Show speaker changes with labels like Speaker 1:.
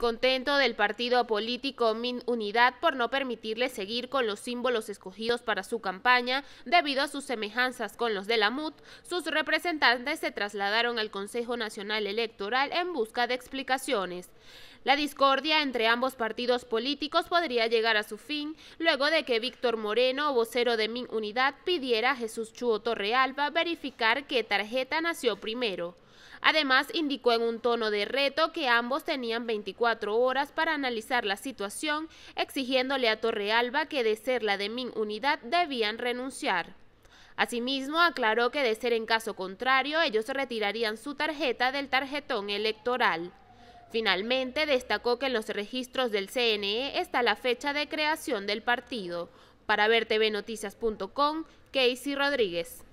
Speaker 1: contento del partido político Min Unidad por no permitirle seguir con los símbolos escogidos para su campaña debido a sus semejanzas con los de la MUT, sus representantes se trasladaron al Consejo Nacional Electoral en busca de explicaciones. La discordia entre ambos partidos políticos podría llegar a su fin luego de que Víctor Moreno, vocero de Min Unidad, pidiera a Jesús Chuo Torrealba verificar qué tarjeta nació primero. Además, indicó en un tono de reto que ambos tenían 24 horas para analizar la situación, exigiéndole a Torrealba que de ser la de Min Unidad debían renunciar. Asimismo, aclaró que de ser en caso contrario, ellos retirarían su tarjeta del tarjetón electoral. Finalmente, destacó que en los registros del CNE está la fecha de creación del partido. Para tvnoticias.com, Casey Rodríguez.